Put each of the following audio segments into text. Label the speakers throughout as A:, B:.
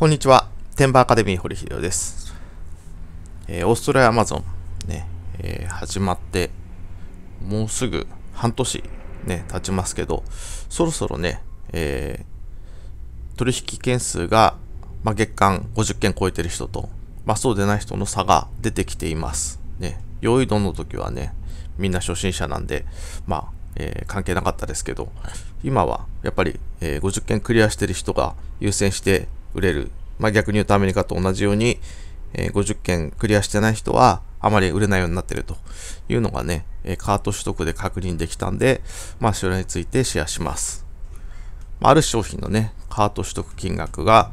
A: こんにちは。テンバーアカデミー堀秀夫です。えー、オーストラリアアマゾンね、えー、始まって、もうすぐ半年ね、経ちますけど、そろそろね、えー、取引件数が、まあ、月間50件超えてる人と、まあ、そうでない人の差が出てきています。ね、用意どの時はね、みんな初心者なんで、まあ、えー、関係なかったですけど、今はやっぱり、えー、50件クリアしてる人が優先して売れる。まあ、逆に言うとアメリカと同じように、えー、50件クリアしてない人はあまり売れないようになってるというのがね、えー、カート取得で確認できたんで、まあ、それについてシェアします。ある商品のね、カート取得金額が、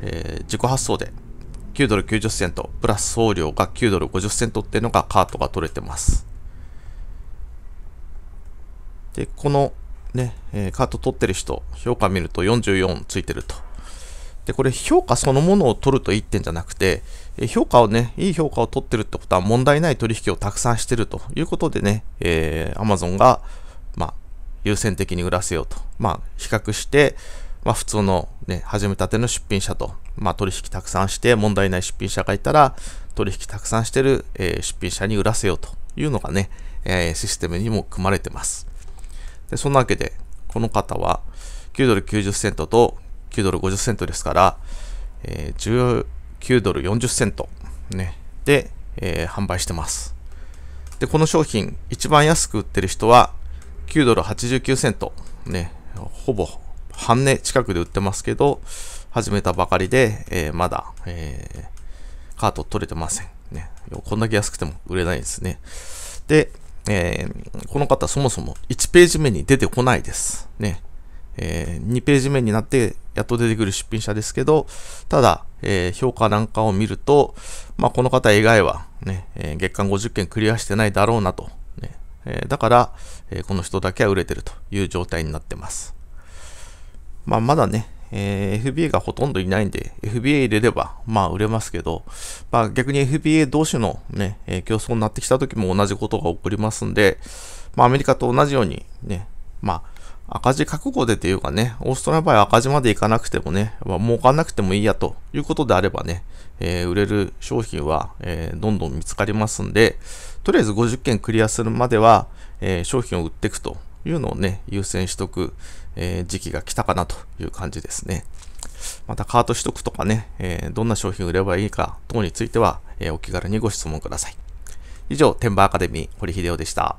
A: えー、自己発送で9ドル90セント、プラス送料が9ドル50セントっていうのがカートが取れてます。で、このね、えー、カート取ってる人、評価見ると44ついてると。で、これ評価そのものを取るとて点じゃなくて、評価をね、いい評価を取ってるってことは問題ない取引をたくさんしてるということでね、えー、Amazon が、まあ、優先的に売らせようと。まあ、比較して、まあ、普通のね、始めたての出品者と、まあ、取引たくさんして問題ない出品者がいたら、取引たくさんしてる、えー、出品者に売らせようというのがね、えー、システムにも組まれてます。で、そんなわけで、この方は、9ドル90セントと9ドル50セントですから、えー、19ドル40セント、ね、で、えー、販売してます。で、この商品、一番安く売ってる人は9ドル89セント、ね、ほぼ半値近くで売ってますけど、始めたばかりで、えー、まだ、えー、カート取れてません。ね、こんだけ安くても売れないですね。で、えー、この方そもそも1ページ目に出てこないです。ね。えー、2ページ目になってやっと出てくる出品者ですけど、ただ、えー、評価なんかを見ると、まあ、この方以外はね、えー、月間50件クリアしてないだろうなと。ねえだから、えこの人だけは売れてるという状態になってます。まあ、まだね、え FBA がほとんどいないんで、FBA 入れれば、まあ売れますけど、まあ逆に FBA 同士のね、え競争になってきた時も同じことが起こりますんで、まあアメリカと同じようにね、まあ赤字覚悟でというかね、オーストラリアの場合赤字までいかなくてもね、まあ、儲かんなくてもいいやということであればね、えー、売れる商品は、えー、どんどん見つかりますんで、とりあえず50件クリアするまでは、えー、商品を売っていくというのをね、優先しとく、え時期が来たかなという感じですね。またカート取得とかね、えどんな商品売ればいいか等については、えお気軽にご質問ください。以上、天馬アカデミー、堀秀夫でした。